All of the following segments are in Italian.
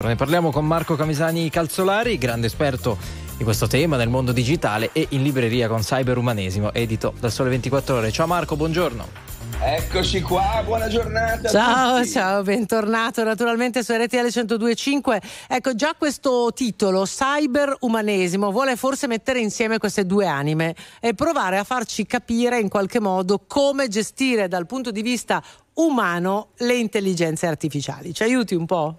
Ne parliamo con Marco Camisani Calzolari, grande esperto di questo tema nel mondo digitale e in libreria con Cyberumanesimo, edito da Sole 24 Ore. Ciao Marco, buongiorno. Eccoci qua, buona giornata. Ciao, ciao, bentornato naturalmente su RTL 102.5. Ecco, già questo titolo, Cyberumanesimo, vuole forse mettere insieme queste due anime e provare a farci capire in qualche modo come gestire dal punto di vista umano le intelligenze artificiali. Ci aiuti un po'?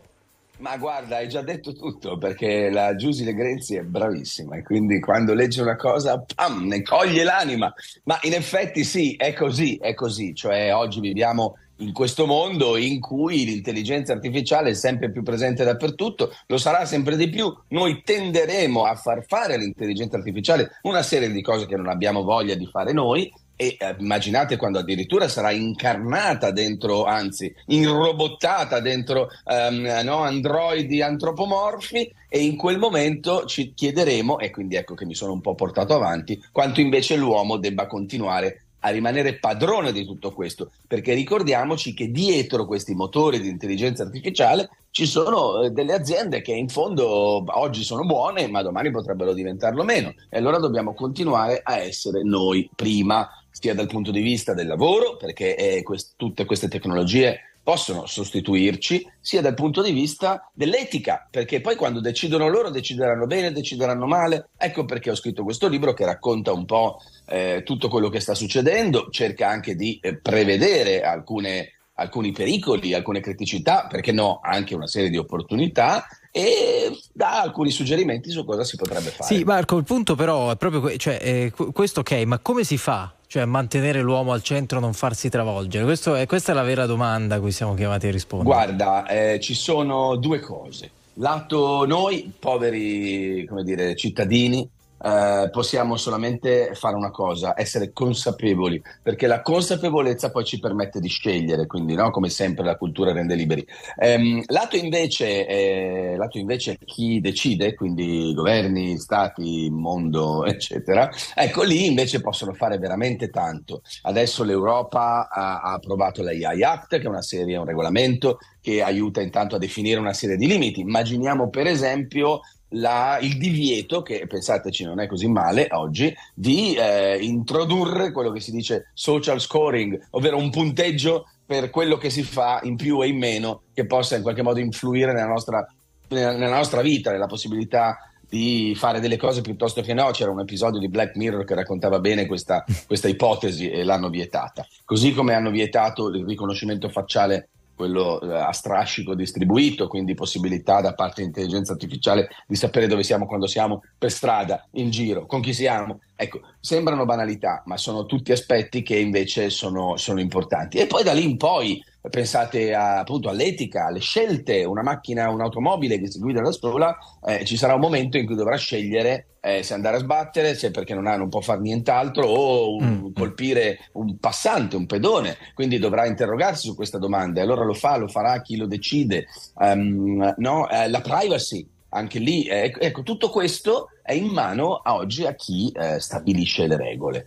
Ma guarda, hai già detto tutto perché la Giusy Legrenzi è bravissima e quindi quando legge una cosa, pam, ne coglie l'anima. Ma in effetti sì, è così, è così. Cioè oggi viviamo in questo mondo in cui l'intelligenza artificiale è sempre più presente dappertutto, lo sarà sempre di più, noi tenderemo a far fare all'intelligenza artificiale una serie di cose che non abbiamo voglia di fare noi e eh, immaginate quando addirittura sarà incarnata dentro, anzi inrobottata dentro um, no, androidi antropomorfi e in quel momento ci chiederemo, e quindi ecco che mi sono un po' portato avanti, quanto invece l'uomo debba continuare a rimanere padrone di tutto questo, perché ricordiamoci che dietro questi motori di intelligenza artificiale ci sono eh, delle aziende che in fondo oggi sono buone, ma domani potrebbero diventarlo meno. E allora dobbiamo continuare a essere noi prima, sia dal punto di vista del lavoro, perché eh, quest- tutte queste tecnologie possono sostituirci sia dal punto di vista dell'etica, perché poi quando decidono loro decideranno bene, decideranno male. Ecco perché ho scritto questo libro che racconta un po' eh, tutto quello che sta succedendo, cerca anche di eh, prevedere alcune, alcuni pericoli, alcune criticità, perché no, anche una serie di opportunità e dà alcuni suggerimenti su cosa si potrebbe fare. Sì, Marco, il punto però è proprio que- cioè, eh, questo, ok, ma come si fa? Cioè, mantenere l'uomo al centro, non farsi travolgere? È, questa è la vera domanda a cui siamo chiamati a rispondere. Guarda, eh, ci sono due cose. Lato noi, poveri come dire, cittadini, eh, possiamo solamente fare una cosa, essere consapevoli, perché la consapevolezza poi ci permette di scegliere, quindi no? come sempre la cultura rende liberi. Eh, lato, invece, eh, lato invece chi decide, quindi governi, stati, mondo, eccetera, ecco lì invece possono fare veramente tanto. Adesso l'Europa ha, ha approvato l'AI Act, che è una serie, un regolamento che aiuta intanto a definire una serie di limiti. Immaginiamo per esempio la, il divieto, che pensateci non è così male oggi, di eh, introdurre quello che si dice social scoring, ovvero un punteggio per quello che si fa in più e in meno, che possa in qualche modo influire nella nostra, nella nostra vita, nella possibilità di fare delle cose piuttosto che no. C'era un episodio di Black Mirror che raccontava bene questa, questa ipotesi e l'hanno vietata. Così come hanno vietato il riconoscimento facciale quello eh, a strascico distribuito, quindi possibilità da parte dell'intelligenza artificiale di sapere dove siamo quando siamo per strada, in giro, con chi siamo. Ecco, sembrano banalità, ma sono tutti aspetti che invece sono, sono importanti. E poi da lì in poi pensate a, appunto all'etica, alle scelte, una macchina, un'automobile che si guida da sola, eh, ci sarà un momento in cui dovrà scegliere eh, se andare a sbattere, se perché non, ha, non può fare nient'altro, o un, mm, mm. colpire un passante, un pedone, quindi dovrà interrogarsi su questa domanda. Allora lo fa, lo farà chi lo decide. Um, no? eh, la privacy, anche lì, eh, ecco, ecco, tutto questo è in mano a oggi a chi eh, stabilisce le regole.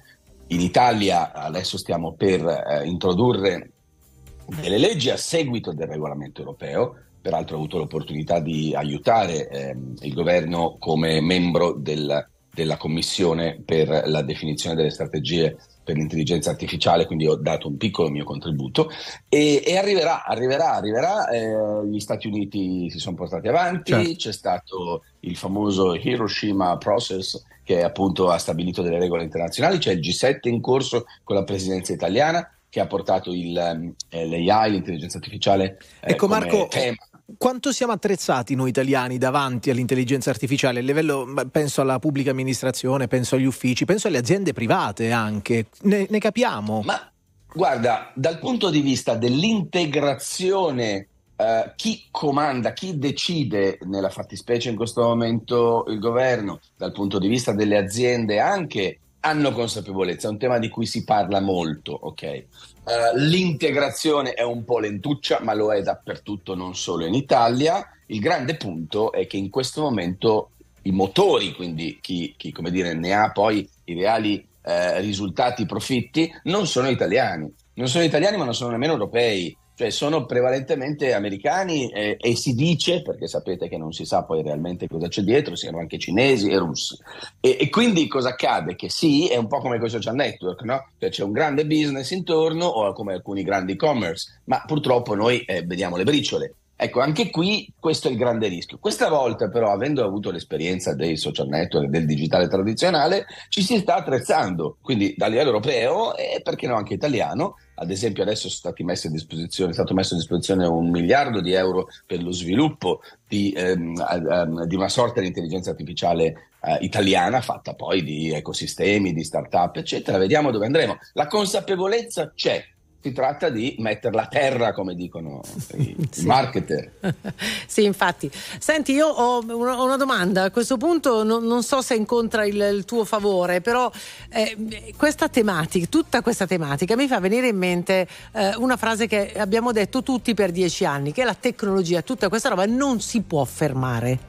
In Italia adesso stiamo per eh, introdurre delle leggi a seguito del regolamento europeo. Peraltro ho avuto l'opportunità di aiutare eh, il governo come membro del, della commissione per la definizione delle strategie per l'intelligenza artificiale, quindi ho dato un piccolo mio contributo e, e arriverà, arriverà, arriverà. Eh, gli Stati Uniti si sono portati avanti, certo. c'è stato il famoso Hiroshima Process che appunto ha stabilito delle regole internazionali, c'è il G7 in corso con la presidenza italiana, che ha portato il, eh, l'AI, l'intelligenza artificiale. Eh, ecco Marco, tema. quanto siamo attrezzati noi italiani davanti all'intelligenza artificiale? A livello, mm, penso alla pubblica amministrazione, penso agli uffici, penso alle aziende private anche, ne, ne capiamo. Ma guarda, dal punto di vista dell'integrazione Uh, chi comanda, chi decide, nella fattispecie in questo momento il governo, dal punto di vista delle aziende anche hanno consapevolezza, è un tema di cui si parla molto, ok? Uh, l'integrazione è un po' lentuccia, ma lo è dappertutto, non solo in Italia. Il grande punto è che in questo momento i motori, quindi chi, chi come dire, ne ha poi i reali eh, risultati, profitti, non sono italiani. Non sono italiani, ma non sono nemmeno europei cioè sono prevalentemente americani eh, e si dice, perché sapete che non si sa poi realmente cosa c'è dietro, siano anche cinesi e russi. E, e quindi cosa accade? Che sì, è un po' come con social network, no? Cioè c'è un grande business intorno o come alcuni grandi e-commerce, ma purtroppo noi eh, vediamo le briciole. Ecco, anche qui questo è il grande rischio. Questa volta però, avendo avuto l'esperienza dei social network, del digitale tradizionale, ci si sta attrezzando, quindi a livello europeo e perché no anche italiano. Ad esempio adesso è stato messo a disposizione, messo a disposizione un miliardo di euro per lo sviluppo di, ehm, ehm, di una sorta di intelligenza artificiale eh, italiana fatta poi di ecosistemi, di start-up, eccetera. Vediamo dove andremo. La consapevolezza c'è, si tratta di metterla a terra, come dicono i sì. marketer. sì, infatti. Senti, io ho una, domanda, a questo punto non, non so se incontra il, il tuo favore, però eh, questa tematica, tutta questa tematica mi fa venire in mente eh, una frase che abbiamo detto tutti per dieci anni, che la tecnologia, tutta questa roba non si può fermare.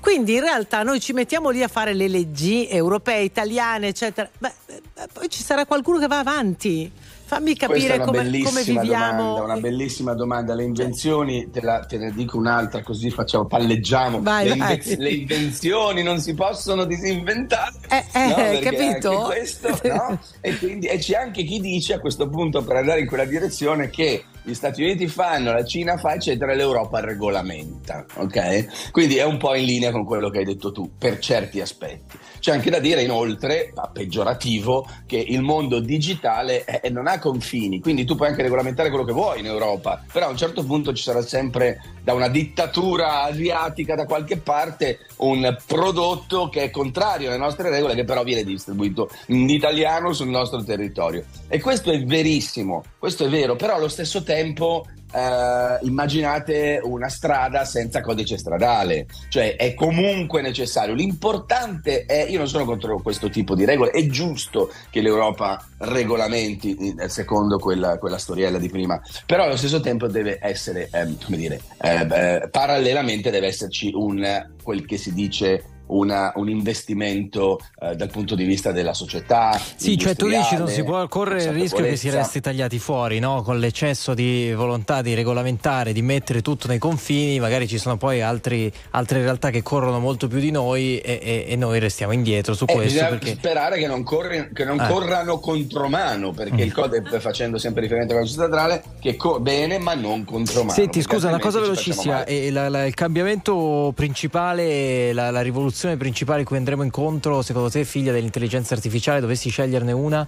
Quindi in realtà noi ci mettiamo lì a fare le leggi europee, italiane, eccetera, ma eh, poi ci sarà qualcuno che va avanti. Fammi capire come, come, viviamo. Domanda, una bellissima domanda. Le invenzioni, te, la, te ne dico un'altra così facciamo, palleggiamo. Vai, le, vai. le, Invenzioni, non si possono disinventare. Eh, eh, no? capito? Questo, no? e, quindi, e c'è anche chi dice a questo punto per andare in quella direzione che gli Stati Uniti fanno, la Cina fa, eccetera, l'Europa regolamenta, ok? Quindi è un po' in linea con quello che hai detto tu, per certi aspetti. C'è anche da dire inoltre, a peggiorativo, che il mondo digitale eh, non ha confini, quindi tu puoi anche regolamentare quello che vuoi in Europa, però a un certo punto ci sarà sempre da una dittatura asiatica da qualche parte un prodotto che è contrario alle nostre regole, che però viene distribuito in italiano sul nostro territorio. E questo è verissimo, questo è vero, però allo stesso tempo tempo eh, immaginate una strada senza codice stradale, cioè è comunque necessario. L'importante è, io non sono contro questo tipo di regole, è giusto che l'Europa regolamenti eh, secondo quella, quella storiella di prima, però allo stesso tempo deve essere, eh, come dire, eh, parallelamente deve esserci un, quel che si dice una, un investimento eh, dal punto di vista della società. Sì, cioè tu dici non si può correre il rischio che si resti tagliati fuori, no? con l'eccesso di volontà di regolamentare, di mettere tutto nei confini, magari ci sono poi altri, altre realtà che corrono molto più di noi e, e, e noi restiamo indietro su eh, questo. Bisogna perché... sperare che non, corri, che non ah. corrano contromano, perché mm. il CODEP eh, facendo sempre riferimento alla società centrale, che co- bene ma non contromano. Senti, scusa, una cosa velocissima, la, la, il cambiamento principale, la, la rivoluzione evoluzione principale cui andremo incontro, secondo te, figlia dell'intelligenza artificiale, dovessi sceglierne una?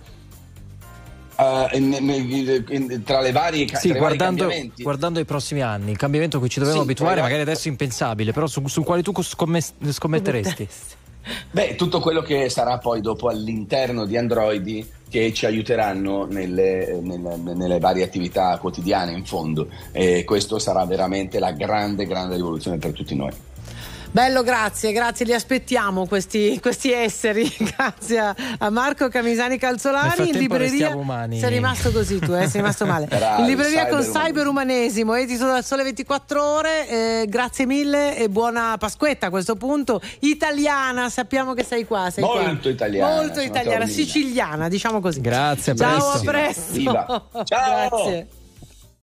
Uh, in, in, in, tra le varie, sì, tra guardando, i guardando, i prossimi anni, il cambiamento a cui ci dobbiamo sì, abituare, magari adesso è impensabile, però su, sul quale tu scommes- scommetteresti? Beh, tutto quello che sarà poi dopo all'interno di Android che ci aiuteranno nelle, nelle, nelle varie attività quotidiane in fondo e questo sarà veramente la grande grande rivoluzione per tutti noi. Bello, grazie, grazie, li aspettiamo questi, questi esseri. grazie a, a Marco Camisani Calzolani In libreria sei rimasto così tu, eh? sei rimasto male. Bravi, in libreria cyber con Cyberumanesimo, Umanesimo, edito dal Sole 24 Ore. Eh, grazie mille e buona Pasquetta a questo punto. Italiana, sappiamo che sei qua. Sei Molto qua. italiana. Molto italiana, siciliana, diciamo così. Grazie, a presto. Ciao, a presto. Viva. Ciao. grazie.